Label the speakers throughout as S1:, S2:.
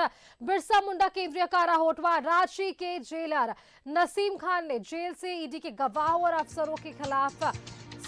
S1: बिरसा मुंडा केंद्रीय कारा होटवा रांची के जेलर नसीम खान ने जेल से ईडी के गवाह और अफसरों के खिलाफ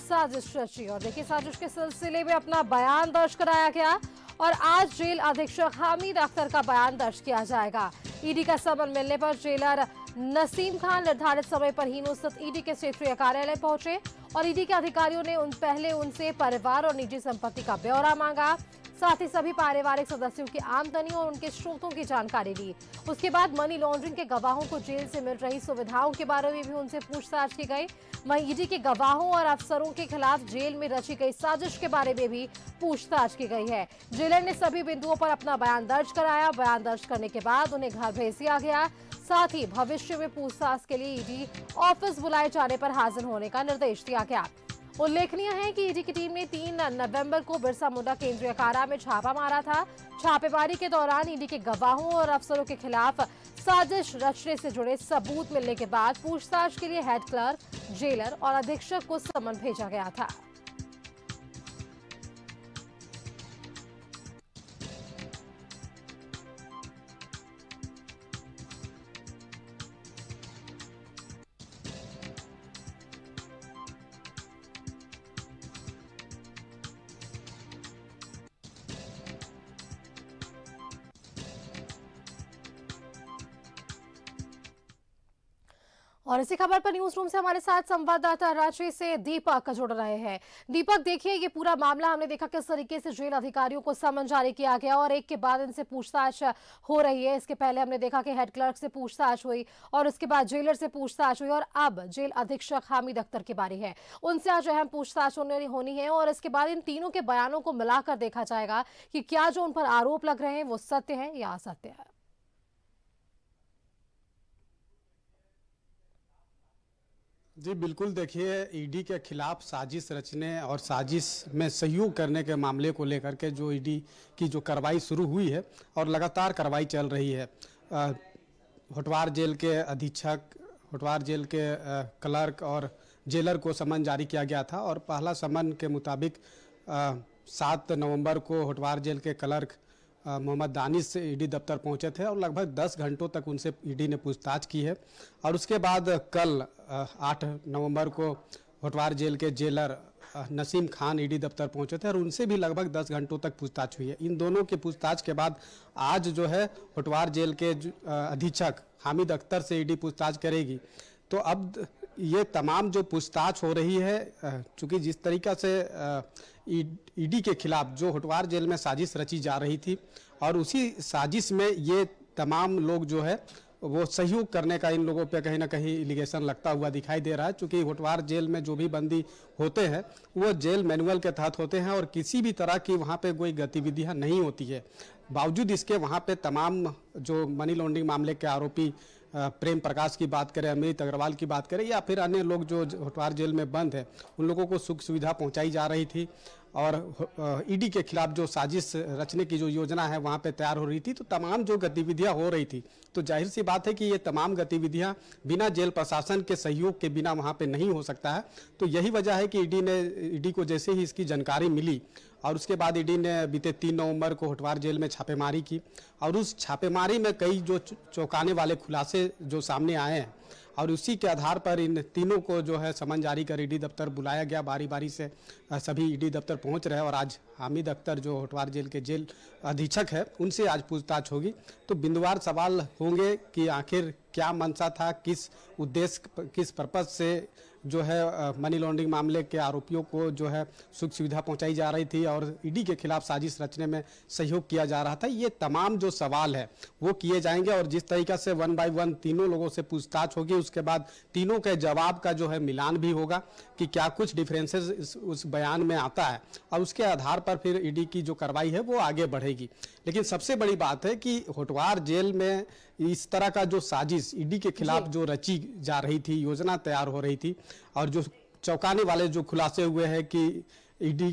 S1: साजिश रची और देखिए साजिश के सिलसिले में अपना बयान दर्ज कराया गया और आज जेल अधीक्षक हामिद अख्तर का बयान दर्ज किया जाएगा ईडी का समन मिलने पर जेलर नसीम खान निर्धारित समय पर ही स्थित ईडी के क्षेत्रीय कार्यालय पहुंचे और ईडी के अधिकारियों ने उन पहले उनसे परिवार और निजी संपत्ति का ब्यौरा मांगा साथ ही सभी पारिवारिक सदस्यों की आमदनी और उनके स्रोतों की जानकारी ली उसके बाद मनी लॉन्ड्रिंग के गवाहों को जेल से मिल रही सुविधाओं के बारे में भी उनसे पूछताछ की गई वहीं ईडी e के गवाहों और अफसरों के खिलाफ जेल में रची गई साजिश के बारे में भी पूछताछ की गई है जेलर ने सभी बिंदुओं पर अपना बयान दर्ज कराया बयान दर्ज करने के बाद उन्हें घर भेज दिया गया साथ ही भविष्य में पूछताछ के लिए ईडी e ऑफिस बुलाए जाने पर हाजिर होने का निर्देश दिया गया उल्लेखनीय है कि ईडी की टीम ने 3 नवंबर को बिरसा मुंडा केंद्रीय कारा में छापा मारा था छापेमारी के दौरान ईडी के गवाहों और अफसरों के खिलाफ साजिश रचने से जुड़े सबूत मिलने के बाद पूछताछ के लिए हेड क्लर्क जेलर और अधीक्षक को समन भेजा गया था और इसी खबर पर न्यूज रूम से हमारे साथ संवाददाता रांची से दीपक जुड़ रहे हैं दीपक देखिए ये पूरा मामला हमने देखा किस तरीके से जेल अधिकारियों को समन जारी किया गया और एक के बाद इनसे पूछताछ हो रही है इसके पहले हमने देखा कि हेड क्लर्क से पूछताछ हुई और उसके बाद जेलर से पूछताछ हुई और अब जेल अधीक्षक हामिद अख्तर की बारी है उनसे आज अहम पूछताछ होनी है और इसके बाद इन तीनों के बयानों को मिलाकर देखा जाएगा कि क्या जो उन पर आरोप लग रहे हैं वो सत्य है या असत्य है
S2: जी बिल्कुल देखिए ईडी e के खिलाफ साजिश रचने और साजिश में सहयोग करने के मामले को लेकर के जो ईडी e की जो कार्रवाई शुरू हुई है और लगातार कार्रवाई चल रही है होटवार जेल के अधीक्षक होटवार जेल के क्लर्क और जेलर को समन जारी किया गया था और पहला समन के मुताबिक सात नवंबर को होटवार जेल के क्लर्क मोहम्मद दानिश से ईडी दफ्तर पहुंचे थे और लगभग 10 घंटों तक उनसे ईडी ने पूछताछ की है और उसके बाद कल 8 नवंबर को होटवार जेल के जेलर नसीम खान ईडी दफ्तर पहुंचे थे और उनसे भी लगभग 10 घंटों तक पूछताछ हुई है इन दोनों के पूछताछ के बाद आज जो है होटवार जेल के अधीक्षक हामिद अख्तर से ईडी पूछताछ करेगी तो अब ये तमाम जो पूछताछ हो रही है चूँकि जिस तरीका से ईडी के खिलाफ जो होटवार जेल में साजिश रची जा रही थी और उसी साजिश में ये तमाम लोग जो है वो सहयोग करने का इन लोगों पे कहीं ना कहीं इलिगेशन लगता हुआ दिखाई दे रहा है चूँकि होटवार जेल में जो भी बंदी होते हैं वो जेल मैनुअल के तहत होते हैं और किसी भी तरह की वहाँ पे कोई गतिविधियाँ नहीं होती है बावजूद इसके वहाँ पे तमाम जो मनी लॉन्ड्रिंग मामले के आरोपी प्रेम प्रकाश की बात करें अमृत अग्रवाल की बात करें या फिर अन्य लोग जो होटवार जेल में बंद हैं उन लोगों को सुख सुविधा पहुंचाई जा रही थी और ईडी के खिलाफ जो साजिश रचने की जो योजना है वहाँ पे तैयार हो रही थी तो तमाम जो गतिविधियाँ हो रही थी तो जाहिर सी बात है कि ये तमाम गतिविधियाँ बिना जेल प्रशासन के सहयोग के बिना वहाँ पे नहीं हो सकता है तो यही वजह है कि ईडी ने ईडी को जैसे ही इसकी जानकारी मिली और उसके बाद ईडी ने बीते तीन नवम्बर को होटवार जेल में छापेमारी की और उस छापेमारी में कई जो चौंकाने वाले खुलासे जो सामने आए हैं और उसी के आधार पर इन तीनों को जो है समन जारी कर ईडी दफ्तर बुलाया गया बारी बारी से सभी ईडी दफ्तर पहुंच रहे और आज हामिद अख्तर जो होटवार जेल के जेल अधीक्षक है उनसे आज पूछताछ होगी तो बिंदुवार सवाल होंगे कि आखिर क्या मंशा था किस उद्देश्य किस पर्पज से जो है मनी लॉन्ड्रिंग मामले के आरोपियों को जो है सुख सुविधा पहुंचाई जा रही थी और ईडी e के खिलाफ साजिश रचने में सहयोग किया जा रहा था ये तमाम जो सवाल है वो किए जाएंगे और जिस तरीका से वन बाय वन तीनों लोगों से पूछताछ होगी उसके बाद तीनों के जवाब का जो है मिलान भी होगा कि क्या कुछ डिफरेंसेस उस बयान में आता है और उसके आधार पर फिर ईडी e की जो कार्रवाई है वो आगे बढ़ेगी लेकिन सबसे बड़ी बात है कि होटवार जेल में इस तरह का जो साजिश ईडी के खिलाफ जो रची जा रही थी योजना तैयार हो रही थी और जो चौंकाने वाले जो खुलासे हुए हैं कि ईडी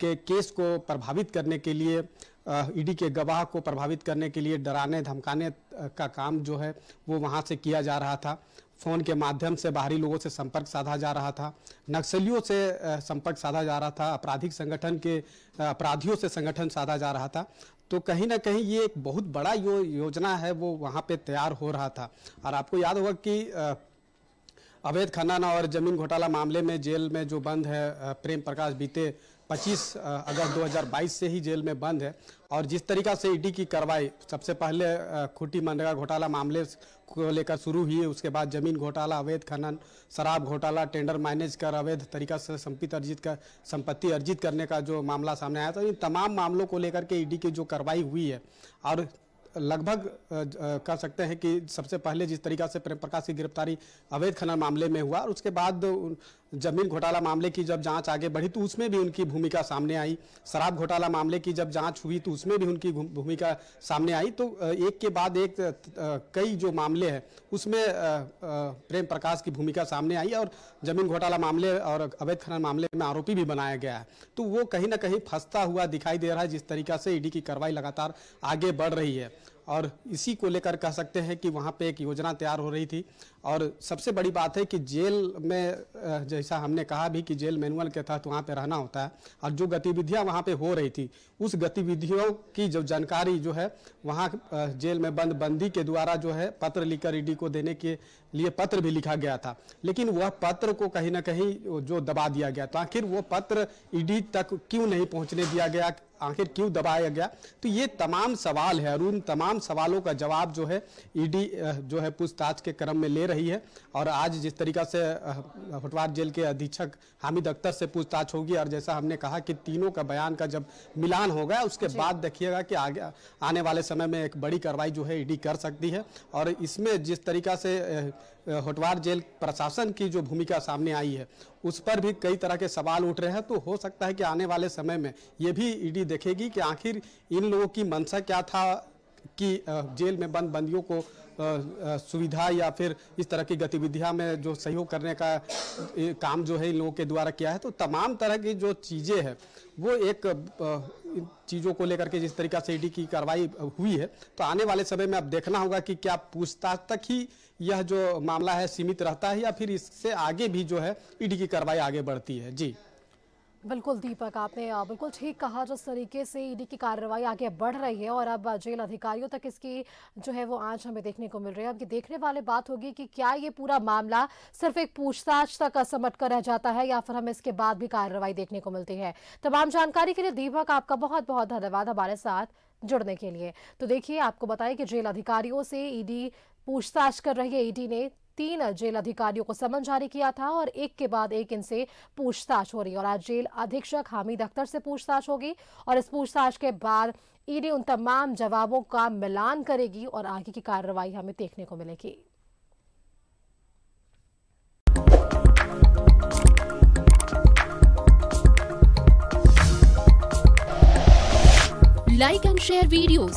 S2: के केस को प्रभावित करने के लिए ईडी के गवाह को प्रभावित करने के लिए डराने धमकाने का काम जो है वो वहाँ से किया जा रहा था फ़ोन के माध्यम से बाहरी लोगों से संपर्क साधा जा रहा था नक्सलियों से संपर्क साधा जा रहा था आपराधिक संगठन के अपराधियों से संगठन साधा जा रहा था तो कहीं ना कहीं ये एक बहुत बड़ा यो योजना है वो वहाँ पे तैयार हो रहा था और आपको याद होगा कि अवैध खनन और जमीन घोटाला मामले में जेल में जो बंद है प्रेम प्रकाश बीते 25 अगस्त 2022 से ही जेल में बंद है और जिस तरीका से ईडी की कार्रवाई सबसे पहले खूटी मनरेगा घोटाला मामले को लेकर शुरू हुई उसके बाद जमीन घोटाला अवैध खनन शराब घोटाला टेंडर मैनेज कर अवैध तरीका से संपत्ति अर्जित कर संपत्ति अर्जित करने का जो मामला सामने आया था इन तमाम मामलों को लेकर के ईडी की जो कार्रवाई हुई है और लगभग कह सकते हैं कि सबसे पहले जिस तरीका से प्रेम प्रकाश की गिरफ्तारी अवैध खनन मामले में हुआ और उसके बाद जमीन घोटाला मामले की जब जांच आगे बढ़ी तो उसमें भी उनकी भूमिका सामने आई शराब घोटाला मामले की जब जांच हुई तो उसमें भी उनकी भूमिका सामने आई तो एक के बाद एक कई जो मामले हैं उसमें प्रेम प्रकाश की भूमिका सामने आई और जमीन घोटाला मामले और अवैध खनन मामले में आरोपी भी बनाया गया है तो वो कहीं ना कहीं फंसता हुआ दिखाई दे रहा है जिस तरीका से ईडी की कार्रवाई लगातार आगे बढ़ रही है और इसी को लेकर कह सकते हैं कि वहाँ पे एक योजना तैयार हो रही थी और सबसे बड़ी बात है कि जेल में जैसा हमने कहा भी कि जेल मैनुअल के तहत वहाँ पे रहना होता है और जो गतिविधियाँ वहाँ पे हो रही थी उस गतिविधियों की जो जानकारी जो है वहाँ जेल में बंद बंदी के द्वारा जो है पत्र लिखकर ईडी को देने के लिए पत्र भी लिखा गया था लेकिन वह पत्र को कहीं ना कहीं जो दबा दिया गया तो आखिर वो पत्र ईडी तक क्यों नहीं पहुँचने दिया गया आखिर क्यों दबाया गया तो ये तमाम सवाल है और उन तमाम सवालों का जवाब जो है ईडी e जो है पूछताछ के क्रम में ले रही है और आज जिस तरीका से होटवार जेल के अधीक्षक हामिद अख्तर से पूछताछ होगी और जैसा हमने कहा कि तीनों का बयान का जब मिलान होगा उसके बाद देखिएगा कि आगे आने वाले समय में एक बड़ी कार्रवाई जो है ईडी e कर सकती है और इसमें जिस तरीका से होटवार जेल प्रशासन की जो भूमिका सामने आई है उस पर भी कई तरह के सवाल उठ रहे हैं तो हो सकता है कि आने वाले समय में ये भी ईडी e देखेगी कि आखिर इन लोगों की मंशा क्या था कि जेल में बंद बंदियों को सुविधा या फिर इस तरह की गतिविधियां में जो सहयोग करने का काम जो है इन लोगों के द्वारा किया है तो तमाम तरह की जो चीज़ें हैं वो एक चीज़ों को लेकर के जिस तरीका से ईडी की कार्रवाई हुई है तो आने वाले समय में अब देखना होगा कि क्या पूछताछ तक ही यह जो मामला है सीमित रहता है या फिर इससे आगे भी जो है ईडी की कार्रवाई आगे बढ़ती है जी
S1: बिल्कुल दीपक आपने बिल्कुल ठीक कहा जिस तरीके से ईडी की कार्रवाई आगे बढ़ रही है और अब जेल अधिकारियों तक इसकी जो है वो आज हमें देखने को मिल रही है अब ये देखने वाले बात होगी कि क्या ये पूरा मामला सिर्फ एक पूछताछ तक समट कर रह जाता है या फिर हमें इसके बाद भी कार्रवाई देखने को मिलती है तमाम जानकारी के लिए दीपक आपका बहुत बहुत धन्यवाद हमारे साथ जुड़ने के लिए तो देखिए आपको बताए कि जेल अधिकारियों से ईडी पूछताछ कर रही है ईडी ने तीन जेल अधिकारियों को समन जारी किया था और एक के बाद एक इनसे पूछताछ हो रही और आज जेल अधीक्षक हामिद अख्तर से पूछताछ होगी और इस पूछताछ के बाद ईडी उन तमाम जवाबों का मिलान करेगी और आगे की कार्रवाई हमें देखने को मिलेगी लाइक एंड शेयर वीडियोज